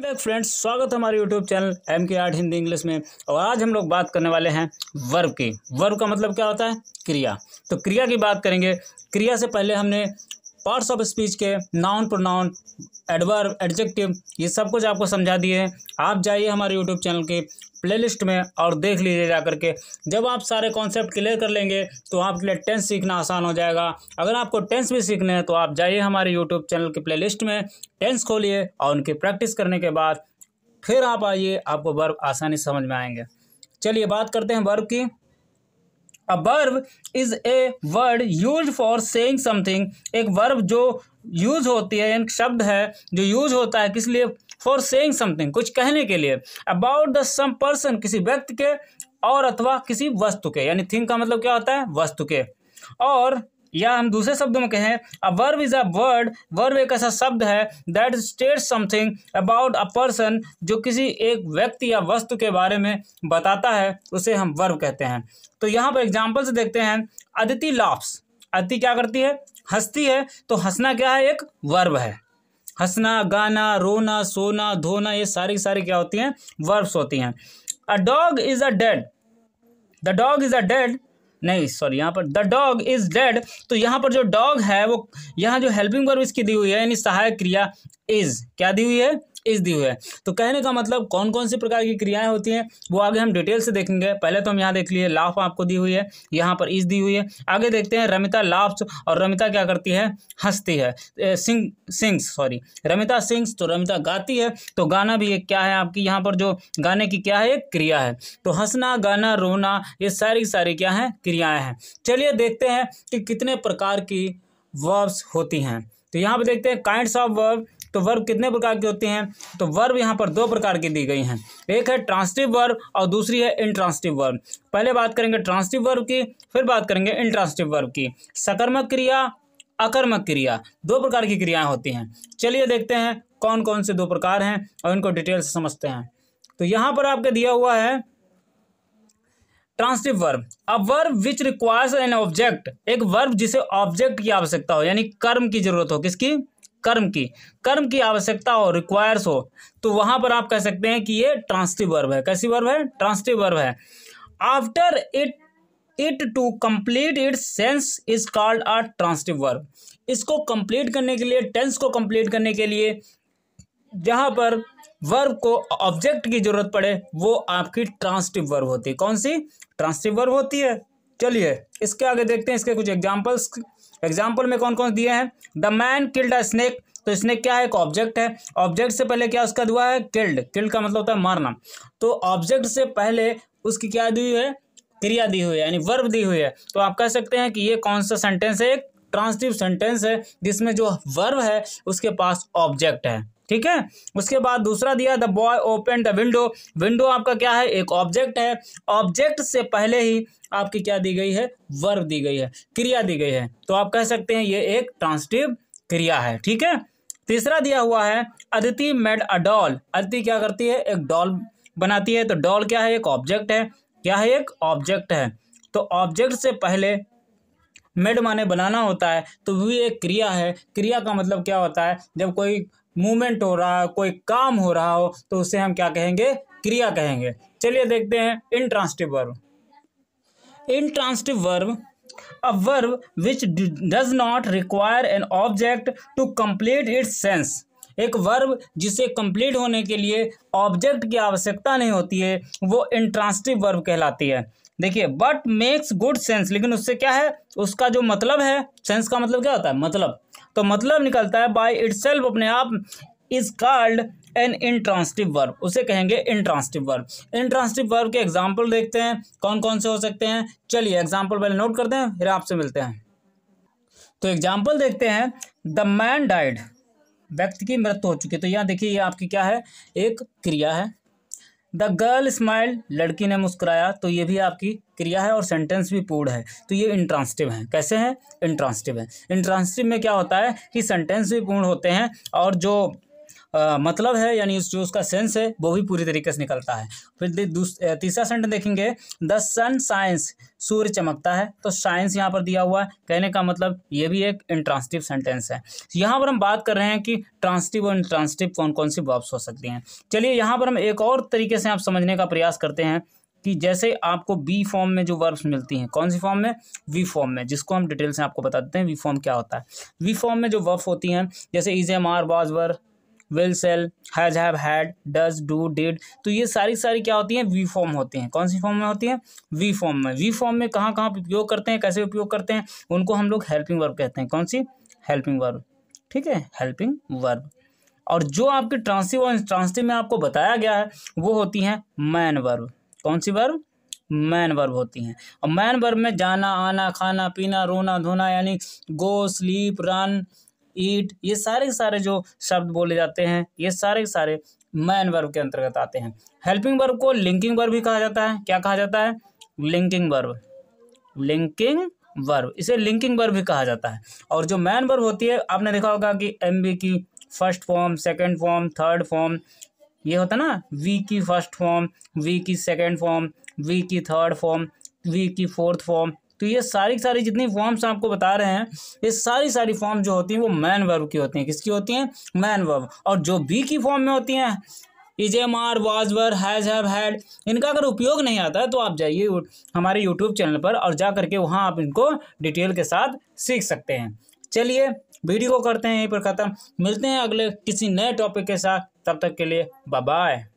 back friends स्वागत हमारे YouTube channel M K art Hindi English में और आज हम लोग बात करने वाले हैं वर्ब की वर्ब का मतलब क्या होता है क्रिया तो क्रिया की बात करेंगे क्रिया से पहले हमने पार्ट्स ऑफ स्पीच के नाउन प्रोनाउन एडवर्ब एडजेक्टिव ये सब कुछ आपको समझा दिए हैं आप जाइए हमारे यूट्यूब चैनल के प्लेलिस्ट में और देख लीजिए जा करके जब आप सारे कॉन्सेप्ट क्लियर कर लेंगे तो आपके लिए टेंस सीखना आसान हो जाएगा अगर आपको टेंस भी सीखने हैं तो आप जाइए हमारे यूट्यूब चैनल के प्लेलिस्ट में टेंस खोलिए और उनकी प्रैक्टिस करने के बाद फिर आप आइए आपको वर्ब आसानी समझ में आएंगे चलिए बात करते हैं वर्ब की a verb is a word use for saying something एक वर्ब जो यूज होती है एक शब्द है जो यूज होता है किस लिए फॉर सेइंग समथिंग कुछ कहने के लिए अबाउट द सम पर्सन किसी व्यक्ति के और अथवा किसी वस्तु के यानी थिंग का मतलब क्या होता है वस्तु के और या हम दूसरे शब्दों में कहें a verb is a word verb एक ऐसा शब्द है that state something about a person जो किसी एक व्यक्ति या वस्तु के बारे में बताता है उसे हम वर्व कहते हैं तो यहाँ पर एग्जाम्पल से देखते हैं अदिति लाफ्स अदिति क्या करती है हंसती है तो हंसना क्या है एक वर्व है हंसना गाना रोना सोना धोना ये सारी सारी क्या होती हैं वर्ब्स होती हैं a dog is a dead the dog is a dead नहीं सॉरी यहाँ पर द डॉग इज डेड तो यहाँ पर जो डॉग है वो यहाँ जो हेल्पिंग वर्ब इसकी दी हुई है यानी सहायक क्रिया इज क्या दी हुई है इज दी हुई है तो कहने का मतलब कौन कौन सी प्रकार की क्रियाएं होती हैं वो आगे हम डिटेल से देखेंगे पहले तो हम यहाँ देख लिए लाफ आपको दी हुई है यहाँ पर इज दी हुई है आगे देखते हैं रमिता लाफ्स और रमिता क्या करती है हंसती है sing sings sorry Ramita sings तो रमिता गाती है तो गाना भी एक क्या है आपकी यहाँ पर जो गाने की क्या है एक क्रिया है तो हंसना गाना रोना ये सारी सारी क्या हैं क्रियाएँ हैं चलिए देखते हैं कि कितने प्रकार की वर्ब्स होती हैं तो यहाँ पर देखते हैं काइंड्स ऑफ वर्ब तो वर्ब कितने प्रकार के होते हैं तो वर्ब यहाँ पर दो प्रकार की दी गई हैं एक है ट्रांसटिव वर्ब और दूसरी है इंट्रांसटिव वर्ब पहले बात करेंगे ट्रांसटिव वर्ब की फिर बात करेंगे इंट्रांसटिव वर्ब की सकर्मक क्रिया अकर्मक क्रिया दो प्रकार की क्रियाएं होती हैं चलिए देखते हैं कौन कौन से दो प्रकार हैं और इनको डिटेल से समझते हैं तो यहाँ पर आपके दिया हुआ है transitive verb a verb which requires an object एक वर्ब जिसे ऑब्जेक्ट की आवश्यकता हो यानी कर्म की जरूरत हो किसकी कर्म की कर्म की आवश्यकता हो रिक्वायर्स हो तो वहां पर आप कह सकते हैं कि ये ट्रांसटिव वर्ब है कैसी वर्ब है ट्रांसटिव वर्ब है after it it to complete its sense is called a transitive verb इसको कंप्लीट करने के लिए टेंस को कंप्लीट करने के लिए जहां पर वर्ब को ऑब्जेक्ट की जरूरत पड़े वो आपकी ट्रांसटिव वर्ब होती है कौन सी ट्रांसटिव वर्ब होती है चलिए इसके आगे देखते हैं इसके कुछ एग्जाम्पल्स एग्जाम्पल में कौन कौन दिए हैं the man killed a snake तो स्नेक क्या है एक ऑब्जेक्ट है ऑब्जेक्ट से पहले क्या उसका दुआ है किल्ड किल्ड का मतलब होता है मारना तो ऑब्जेक्ट से पहले उसकी क्या दी हुई है क्रिया दी हुई है यानी वर्ब दी हुई है तो आप कह सकते हैं कि ये कौन सा सेंटेंस है एक ट्रांसटिव सेंटेंस है जिसमें जो वर्ब है उसके पास ऑब्जेक्ट है ठीक है उसके बाद दूसरा दिया the boy open the window window आपका क्या है एक ऑब्जेक्ट है ऑब्जेक्ट से पहले ही आपकी क्या दी गई है वर्ब दी गई है क्रिया दी गई है तो आप कह सकते हैं ये एक ट्रांसटिव क्रिया है ठीक है तीसरा दिया हुआ है Aditi made a doll Aditi क्या करती है एक डॉल बनाती है तो डॉल क्या है एक ऑब्जेक्ट है क्या है एक ऑब्जेक्ट है तो ऑब्जेक्ट से पहले मेड माने बनाना होता है तो वो एक क्रिया है क्रिया का मतलब क्या होता है जब कोई मूवमेंट हो रहा हो कोई काम हो रहा हो तो उसे हम क्या कहेंगे क्रिया कहेंगे चलिए देखते हैं intransitive verb intransitive verb a verb which does not require an object to complete its sense एक वर्ब जिसे कंप्लीट होने के लिए ऑब्जेक्ट की आवश्यकता नहीं होती है वो इंट्रांसटिव वर्ब कहलाती है देखिए बट मेक्स गुड सेंस लेकिन उससे क्या है उसका जो मतलब है सेंस का मतलब क्या होता है मतलब तो मतलब निकलता है बाई इट्स अपने आप is called an intransitive verb उसे कहेंगे इंट्रांसटिव वर्ब इंट्रांसटिव वर्ब के एग्जाम्पल देखते हैं कौन कौन से हो सकते हैं चलिए एग्जाम्पल पहले नोट करते हैं फिर आपसे मिलते हैं तो एग्जाम्पल देखते हैं द मैन डाइड व्यक्ति की मृत्यु हो चुकी है तो यहाँ देखिए ये आपकी क्या है एक क्रिया है द गर्ल स्माइल लड़की ने मुस्कुराया तो ये भी आपकी क्रिया है और सेंटेंस भी पूर्ण है तो ये इंट्रांसटिव हैं कैसे हैं इंट्रांसटिव हैं इंट्रांसटिव में क्या होता है कि सेंटेंस भी पूर्ण होते हैं और जो मतलब है यानी जो उसका सेंस है वो भी पूरी तरीके से निकलता है फिर तीसरा सेंटेंस देखेंगे द सन साइंस सूर्य चमकता है तो साइंस यहाँ पर दिया हुआ है कहने का मतलब ये भी एक इंट्रांसटिव सेंटेंस है यहाँ पर हम बात कर रहे हैं कि ट्रांसटिव और इंट्रांसटिव कौन कौन सी वर्ब्स हो सकती हैं चलिए यहाँ पर हम एक और तरीके से आप समझने का प्रयास करते हैं कि जैसे आपको बी फॉर्म में जो वर्ब्स मिलती हैं कौन सी फॉर्म में वी फॉर्म में जिसको हम डिटेल से आपको बता देते हैं वी फॉर्म क्या होता है वी फॉर्म में जो वर्ब होती हैं जैसे is am are was were will shall has have had does do did तो ये सारी सारी क्या होती हैं वी फॉर्म होते हैं कौन सी फॉर्म में होती हैं वी फॉर्म में वी फॉर्म में कहाँ कहाँ उपयोग करते हैं कैसे उपयोग करते हैं उनको हम लोग हेल्पिंग वर्ब कहते हैं कौन सी हेल्पिंग वर्ब ठीक है हेल्पिंग वर्ब और जो आपके ट्रांसिव और ट्रांसिव में आपको बताया गया है वो होती हैं मैन वर्ब कौन सी वर्ब मैन वर्ब होती हैं और मैन वर्ब में जाना आना खाना पीना रोना धोना यानी गो स्लीप रन ईट ये सारे सारे जो शब्द बोले जाते हैं ये सारे सारे मैन वर्ब के अंतर्गत आते हैं हेल्पिंग वर्ब को लिंकिंग वर्ब भी कहा जाता है क्या कहा जाता है लिंकिंग वर्ब लिंकिंग वर्ब इसे लिंकिंग वर्ब भी कहा जाता है और जो मैन वर्ब होती है आपने देखा होगा कि एम की first form second form third form ये होता ना वी की फर्स्ट फॉर्म वी की सेकेंड फॉर्म वी की थर्ड फॉर्म वी की फोर्थ फॉर्म तो ये सारी सारी जितनी फॉर्म्स आपको बता रहे हैं ये सारी सारी फॉर्म जो होती हैं वो मैन वर्ब की होती हैं किसकी होती हैं मैन वर्ब और जो बी की फॉर्म में होती हैं is am are was were has have had इनका अगर उपयोग नहीं आता है तो आप जाइए हमारे यूट्यूब चैनल पर और जा करके वहाँ आप इनको डिटेल के साथ सीख सकते हैं चलिए वीडियो को करते हैं यहीं पर ख़त्म मिलते हैं अगले किसी नए टॉपिक के साथ तब तक के लिए बाय